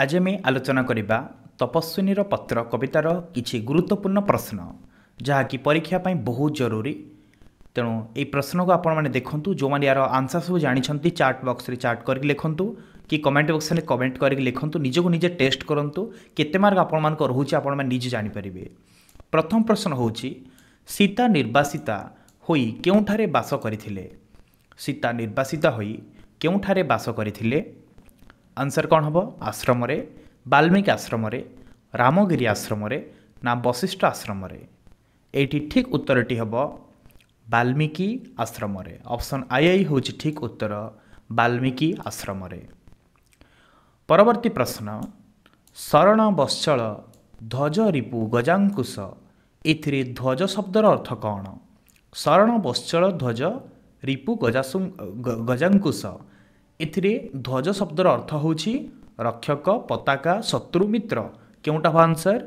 ଆଜି ଆମେ ଆଲୋଚନା କରିବା ତପସ୍ୱିନୀର ପତ୍ର କବିତାର କିଛି ଗୁରୁତ୍ୱପୂର୍ଣ୍ଣ ପ୍ରଶ୍ନ ଯାହାକି ପରୀକ୍ଷା ପାଇଁ ବହୁତ ଜରୁରୀ ତେଣୁ ଏହି ପ୍ରଶ୍ନକୁ ଆପଣମାନେ ଦେଖନ୍ତୁ ଯେଉଁମାନେ ଏହାର ଆନ୍ସର୍ ସବୁ ଜାଣିଛନ୍ତି ଚାଟ୍ ବକ୍ସରେ ଚାଟ୍ କରିକି ଲେଖନ୍ତୁ କି କମେଣ୍ଟ ବକ୍ସରେ କମେଣ୍ଟ କରିକି ଲେଖନ୍ତୁ ନିଜକୁ ନିଜେ ଟେଷ୍ଟ କରନ୍ତୁ କେତେ ମାର୍କ ଆପଣମାନଙ୍କ ରହୁଛି ଆପଣମାନେ ନିଜେ ଜାଣିପାରିବେ ପ୍ରଥମ ପ୍ରଶ୍ନ ହେଉଛି ସୀତା ନିର୍ବାସିତା ହୋଇ କେଉଁଠାରେ ବାସ କରିଥିଲେ ସୀତା ନିର୍ବାସିତା ହୋଇ କେଉଁଠାରେ ବାସ କରିଥିଲେ ଆନ୍ସର୍ କ'ଣ ହେବ ଆଶ୍ରମରେ ବାଲ୍ମିକ ଆଶ୍ରମରେ ରାମଗିରି ଆଶ୍ରମରେ ନା ବଶିଷ୍ଠ ଆଶ୍ରମରେ ଏଇଠି ଠିକ୍ ଉତ୍ତରଟି ହେବ ବାଲ୍ମିକି ଆଶ୍ରମରେ ଅପସନ୍ ଆଇ ଆଇ ହେଉଛି ଠିକ୍ ଉତ୍ତର ବାଲ୍ମିକି ଆଶ୍ରମରେ ପରବର୍ତ୍ତୀ ପ୍ରଶ୍ନ ଶରଣ ବତ୍ସଳ ଧ୍ୱଜ ରିପୁ ଗଜାଙ୍କୁଶ ଏଥିରେ ଧ୍ୱଜ ଶବ୍ଦର ଅର୍ଥ କ'ଣ ଶରଣ ବତ୍ସଳ ଧ୍ୱଜ ରିପୁ ଗଜାସୁ ଗଜାଙ୍କୁଶ ଏଥିରେ ଧ୍ୱଜ ଶବ୍ଦର ଅର୍ଥ ହେଉଛି ରକ୍ଷକ ପତାକା ଶତ୍ରୁ ମିତ୍ର କେଉଁଟା ହେବ ଆନ୍ସର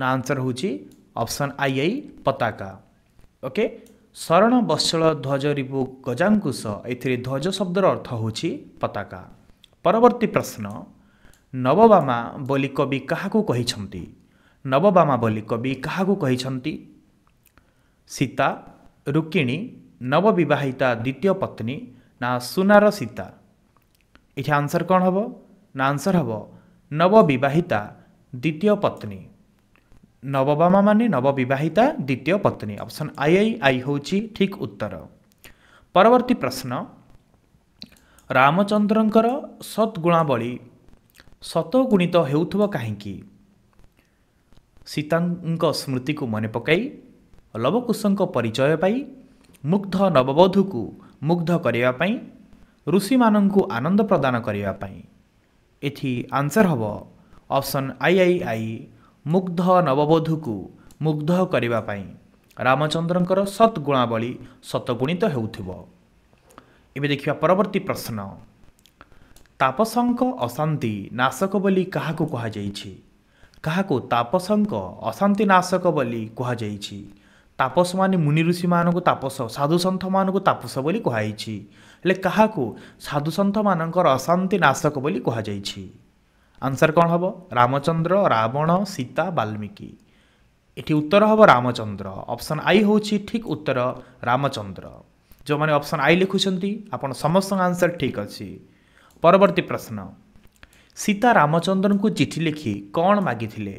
ନା ଆନ୍ସର ହେଉଛି ଅପସନ୍ ଆଇ ଆଇ ପତାକା ଓକେ ଶରଣ ବତ୍ସଳ ଧ୍ୱଜ ରିପୁ ଗଜାଙ୍କୁଶ ଏଥିରେ ଧ୍ୱଜ ଶବ୍ଦର ଅର୍ଥ ହେଉଛି ପତାକା ପରବର୍ତ୍ତୀ ପ୍ରଶ୍ନ ନବବାମା ବୋଲି କବି କାହାକୁ କହିଛନ୍ତି ନବବାମା ବୋଲି କବି କାହାକୁ କହିଛନ୍ତି ସୀତା ରୁକିଣୀ ନବବିବାହିତା ଦ୍ୱିତୀୟ ପତ୍ନୀ ନା ସୁନାର ସୀତା ए आन्सर कन् हे न आन्सर हे नव बहिता द्वितीय पत्नी नवबाम नव बिवा द्वितीय पत्नी अप्सन आई आई आई हौ ठीक उत्तर पर्वती प्रश्न रमचन्द्र सत्गुणावली सतगुणित हुँकि सीता स्मृति मन पक लवकुशको परिचय पाई मुग्ध नवबूूको मुग्ध गरेको ଋଷିମାନଙ୍କୁ ଆନନ୍ଦ ପ୍ରଦାନ କରିବା ପାଇଁ ଏଠି ଆନ୍ସର ହେବ ଅପସନ୍ ଆଇ ଆଇ ଆଇ ମୁଗ୍ଧ ନବବୋଧକୁ ମୁଗ୍ଧ କରିବା ପାଇଁ ରାମଚନ୍ଦ୍ରଙ୍କର ସତ୍ ଗୁଣାବଳୀ ସତଗୁଣିତ ହେଉଥିବ ଏବେ ଦେଖିବା ପରବର୍ତ୍ତୀ ପ୍ରଶ୍ନ ତାପସଙ୍କ ଅଶାନ୍ତି ନାଶକ ବୋଲି କାହାକୁ କୁହାଯାଇଛି କାହାକୁ ତାପସଙ୍କ ଅଶାନ୍ତି ନାଶକ ବୋଲି କୁହାଯାଇଛି ତାପସ ତାପସମାନେ ମୁନି ଋଷିମାନଙ୍କୁ ତାପସ ସାଧୁସନ୍ଥମାନଙ୍କୁ ତାପସ ବୋଲି କୁହାଯାଇଛି ହେଲେ କାହାକୁ ସାଧୁସନ୍ଥ ମାନଙ୍କର ଅଶାନ୍ତି ନାଶକ ବୋଲି କୁହାଯାଇଛି ଆନ୍ସର କ'ଣ ହେବ ରାମଚନ୍ଦ୍ର ରାବଣ ସୀତା ବାଲ୍ମୀକି ଏଠି ଉତ୍ତର ହେବ ରାମଚନ୍ଦ୍ର ଅପସନ୍ ଆଇ ହେଉଛି ଠିକ୍ ଉତ୍ତର ରାମଚନ୍ଦ୍ର ଯେଉଁମାନେ ଅପସନ୍ ଆଇ ଲେଖୁଛନ୍ତି ଆପଣ ସମସ୍ତଙ୍କ ଆନ୍ସର ଠିକ୍ ଅଛି ପରବର୍ତ୍ତୀ ପ୍ରଶ୍ନ ସୀତା ରାମଚନ୍ଦ୍ରଙ୍କୁ ଚିଠି ଲେଖି କ'ଣ ମାଗିଥିଲେ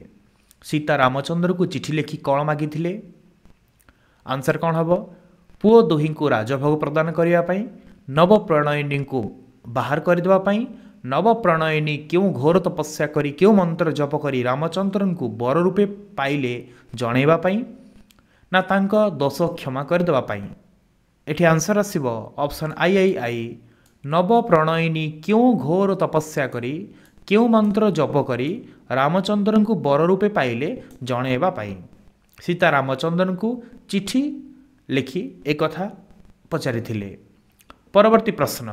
ସୀତା ରାମଚନ୍ଦ୍ରଙ୍କୁ ଚିଠି ଲେଖି କ'ଣ ମାଗିଥିଲେ ଆନ୍ସର କ'ଣ ହେବ ପୁଅ ଦୁହିଁଙ୍କୁ ରାଜଭୋଗ ପ୍ରଦାନ କରିବା ପାଇଁ ନବପ୍ରଣୟିନୀଙ୍କୁ ବାହାର କରିଦେବା ପାଇଁ ନବପ୍ରଣୟିନୀ କେଉଁ ଘୋର ତପସ୍ୟା କରି କେଉଁ ମନ୍ତ୍ର ଜପ କରି ରାମଚନ୍ଦ୍ରଙ୍କୁ ବର ରୂପେ ପାଇଲେ ଜଣାଇବା ପାଇଁ ନା ତାଙ୍କ ଦୋଷ କ୍ଷମା କରିଦେବା ପାଇଁ ଏଠି ଆନ୍ସର୍ ଆସିବ ଅପସନ୍ ଆଇ ଆଇ ଆଇ ନବପ୍ରଣୟିନୀ କେଉଁ ଘୋର ତପସ୍ୟା କରି କେଉଁ ମନ୍ତ୍ର ଜପ କରି ରାମଚନ୍ଦ୍ରଙ୍କୁ ବର ରୂପେ ପାଇଲେ ଜଣାଇବା ପାଇଁ ସୀତା ରାମଚନ୍ଦ୍ରଙ୍କୁ ଚିଠି ଲେଖି ଏକଥା ପଚାରିଥିଲେ ପରବର୍ତ୍ତୀ ପ୍ରଶ୍ନ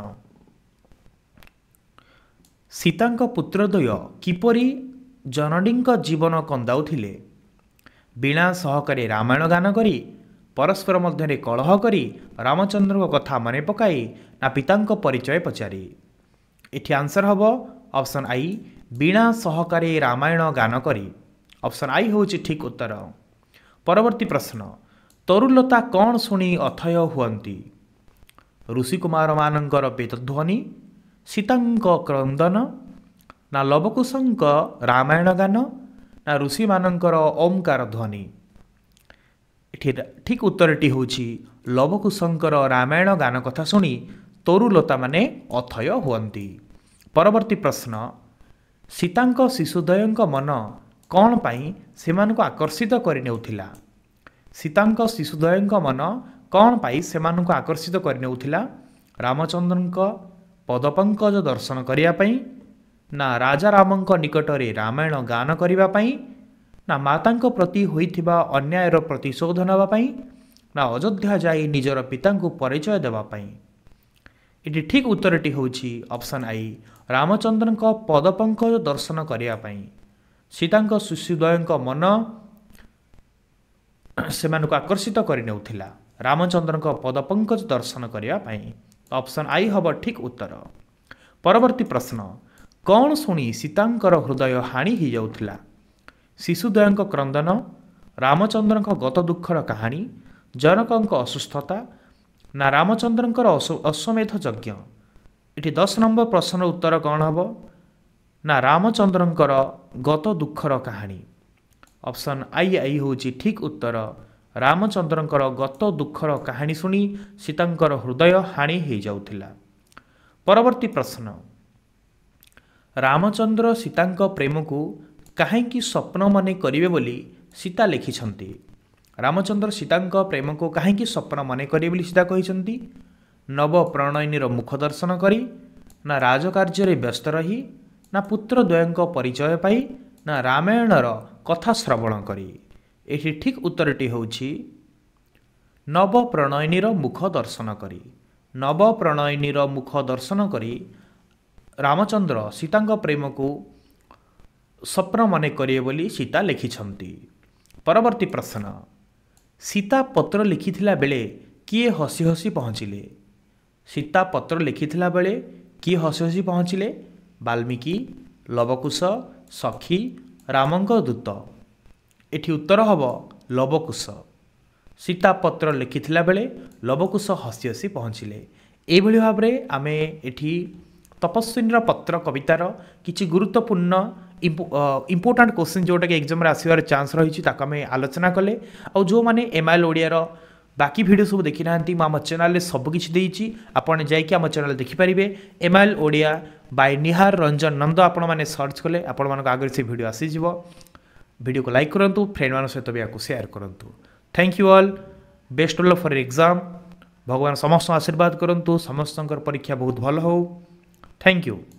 ସୀତାଙ୍କ ପୁତ୍ରଦ୍ୱୟ କିପରି ଜନନୀଙ୍କ ଜୀବନ କନ୍ଦାଉଥିଲେ ବୀଣା ସହକାରେ ରାମାୟଣ ଗାନ କରି ପରସ୍ପର ମଧ୍ୟରେ କଳହ କରି ରାମଚନ୍ଦ୍ରଙ୍କ କଥା ମନେ ପକାଇ ନା ପିତାଙ୍କ ପରିଚୟ ପଚାରି ଏଠି ଆନ୍ସର ହେବ ଅପସନ୍ ଆଇ ବୀଣା ସହକାରେ ରାମାୟଣ ଗାନ କରି ଅପସନ୍ ଆଇ ହେଉଛି ଠିକ୍ ଉତ୍ତର ପରବର୍ତ୍ତୀ ପ୍ରଶ୍ନ ତରୁଲତା କ'ଣ ଶୁଣି ଅଥୟ ହୁଅନ୍ତି ଋଷି କୁମାରମାନଙ୍କର ବେଦଧ୍ୱନି ସୀତାଙ୍କ କ୍ରନ୍ଦନ ନା ଲବକୁଶଙ୍କ ରାମାୟଣ ଗାନ ନା ଋଷିମାନଙ୍କର ଓମକାର ଧ୍ୱନି ଏଠି ଠିକ୍ ଉତ୍ତରଟି ହେଉଛି ଲବକୁଶଙ୍କର ରାମାୟଣ ଗାନ କଥା ଶୁଣି ତରୁଲତାମାନେ ଅଥୟ ହୁଅନ୍ତି ପରବର୍ତ୍ତୀ ପ୍ରଶ୍ନ ସୀତାଙ୍କ ଶିଶୁଦୟଙ୍କ ମନ କ'ଣ ପାଇଁ ସେମାନଙ୍କୁ ଆକର୍ଷିତ କରିନେଉଥିଲା ସୀତାଙ୍କ ଶିଶୁଦ୍ୱୟଙ୍କ ମନ କ'ଣ ପାଇଁ ସେମାନଙ୍କୁ ଆକର୍ଷିତ କରିନେଉଥିଲା ରାମଚନ୍ଦ୍ରଙ୍କ ପଦପଙ୍କଜ ଦର୍ଶନ କରିବା ପାଇଁ ନା ରାଜା ରାମଙ୍କ ନିକଟରେ ରାମାୟଣ ଗାନ କରିବା ପାଇଁ ନା ମାତାଙ୍କ ପ୍ରତି ହୋଇଥିବା ଅନ୍ୟାୟର ପ୍ରତିଶୋଧ ନେବା ପାଇଁ ନା ଅଯୋଧ୍ୟା ଯାଇ ନିଜର ପିତାଙ୍କୁ ପରିଚୟ ଦେବା ପାଇଁ ଏଠି ଠିକ୍ ଉତ୍ତରଟି ହେଉଛି ଅପସନ୍ ଆଇ ରାମଚନ୍ଦ୍ରଙ୍କ ପଦପଙ୍କଜ ଦର୍ଶନ କରିବା ପାଇଁ ସୀତାଙ୍କ ଶିଶୁଦ୍ୱୟଙ୍କ ମନ ସେମାନଙ୍କୁ ଆକର୍ଷିତ କରିନେଉଥିଲା ରାମଚନ୍ଦ୍ରଙ୍କ ପଦପଙ୍କଜ ଦର୍ଶନ କରିବା ପାଇଁ ଅପସନ୍ ଆଇ ହେବ ଠିକ୍ ଉତ୍ତର ପରବର୍ତ୍ତୀ ପ୍ରଶ୍ନ କ'ଣ ଶୁଣି ସୀତାଙ୍କର ହୃଦୟ ହାଣି ହୋଇଯାଉଥିଲା ଶିଶୁଦ୍ୱୟଙ୍କ କ୍ରନ୍ଦନ ରାମଚନ୍ଦ୍ରଙ୍କ ଗତ ଦୁଃଖର କାହାଣୀ ଜନକଙ୍କ ଅସୁସ୍ଥତା ନା ରାମଚନ୍ଦ୍ରଙ୍କର ଅଶ୍ୱମେଧ ଯଜ୍ଞ ଏଠି ଦଶ ନମ୍ବର ପ୍ରଶ୍ନର ଉତ୍ତର କ'ଣ ହେବ ନା ରାମଚନ୍ଦ୍ରଙ୍କର ଗତ ଦୁଃଖର କାହାଣୀ ଅପସନ୍ ଆଇ ଆଇ ହେଉଛି ଠିକ୍ ଉତ୍ତର ରାମଚନ୍ଦ୍ରଙ୍କର ଗତ ଦୁଃଖର କାହାଣୀ ଶୁଣି ସୀତାଙ୍କର ହୃଦୟ ହାଣି ହୋଇଯାଉଥିଲା ପରବର୍ତ୍ତୀ ପ୍ରଶ୍ନ ରାମଚନ୍ଦ୍ର ସୀତାଙ୍କ ପ୍ରେମକୁ କାହିଁକି ସ୍ୱପ୍ନ ମନେ କରିବେ ବୋଲି ସୀତା ଲେଖିଛନ୍ତି ରାମଚନ୍ଦ୍ର ସୀତାଙ୍କ ପ୍ରେମକୁ କାହିଁକି ସ୍ୱପ୍ନ ମନେ କରିବେ ବୋଲି ସୀତା କହିଛନ୍ତି ନବପ୍ରଣୟିନୀର ମୁଖ ଦର୍ଶନ କରି ନା ରାଜକାର୍ଯ୍ୟରେ ବ୍ୟସ୍ତ ରହି ନା ପୁତ୍ର ଦ୍ୱୟଙ୍କ ପରିଚୟ ପାଇ ନା ରାମାୟଣର କଥା ଶ୍ରବଣ କରି ଏଠି ଠିକ୍ ଉତ୍ତରଟି ହେଉଛି ନବ ନବପ୍ରଣୟିନୀର ମୁଖ ଦର୍ଶନ କରି ନବ ନବପ୍ରଣୟିନୀର ମୁଖ ଦର୍ଶନ କରି ରାମଚନ୍ଦ୍ର ସୀତାଙ୍କ ପ୍ରେମକୁ ସ୍ୱପ୍ନ ମନେ କରିବେ ବୋଲି ସୀତା ଲେଖିଛନ୍ତି ପରବର୍ତ୍ତୀ ପ୍ରଶ୍ନ ସୀତା ପତ୍ର ଲେଖିଥିଲା ବେଳେ କିଏ ହସି ହସି ପହଞ୍ଚିଲେ ସୀତା ପତ୍ର ଲେଖିଥିଲା ବେଳେ କିଏ ହସି ହସି ପହଞ୍ଚିଲେ ବାଲ୍ମୀକି ଲବକୁଶ ସଖୀ ରାମଙ୍କ ଦୂତ ଏଠି ଉତ୍ତର ହେବ ଲବକୁଶ ସୀତା ପତ୍ର ଲେଖିଥିଲା ବେଳେ ଲବକୁଶ ହସି ହସି ପହଞ୍ଚିଲେ ଏଇଭଳି ଭାବରେ ଆମେ ଏଠି ତପସ୍ୱିନୀର ପତ୍ର କବିତାର କିଛି ଗୁରୁତ୍ୱପୂର୍ଣ୍ଣ ଇମ୍ପୋର୍ଟାଣ୍ଟ କୋଶ୍ଚିନ୍ ଯେଉଁଟାକି ଏକ୍ଜାମ୍ରେ ଆସିବାର ଚାନ୍ସ ରହିଛି ତାକୁ ଆମେ ଆଲୋଚନା କଲେ ଆଉ ଯେଉଁମାନେ ଏମ୍ଆଇଏଲ୍ ଓଡ଼ିଆର বাকি ভিডিও সব দেখি না মো চ্যানেল সবুকিছি দিয়েছি আপনার যাই আম চ্যানেল দেখিপারে এমআইএল ওড়িয়া বাই নিহার রঞ্জন নন্দ আপনার মানে সর্চ কলে আপনার আগে সে ভিডিও আসিযোগ ভিডিওকে লাইক করতু ফ্রেন্ড মান সহ সেয়ার করতু thank you all best all for exam ভগবান সমস্ত আশীর্বাদ করতু সমস্ত পরীক্ষা বহুত ভাল হো থ্যাংক ইউ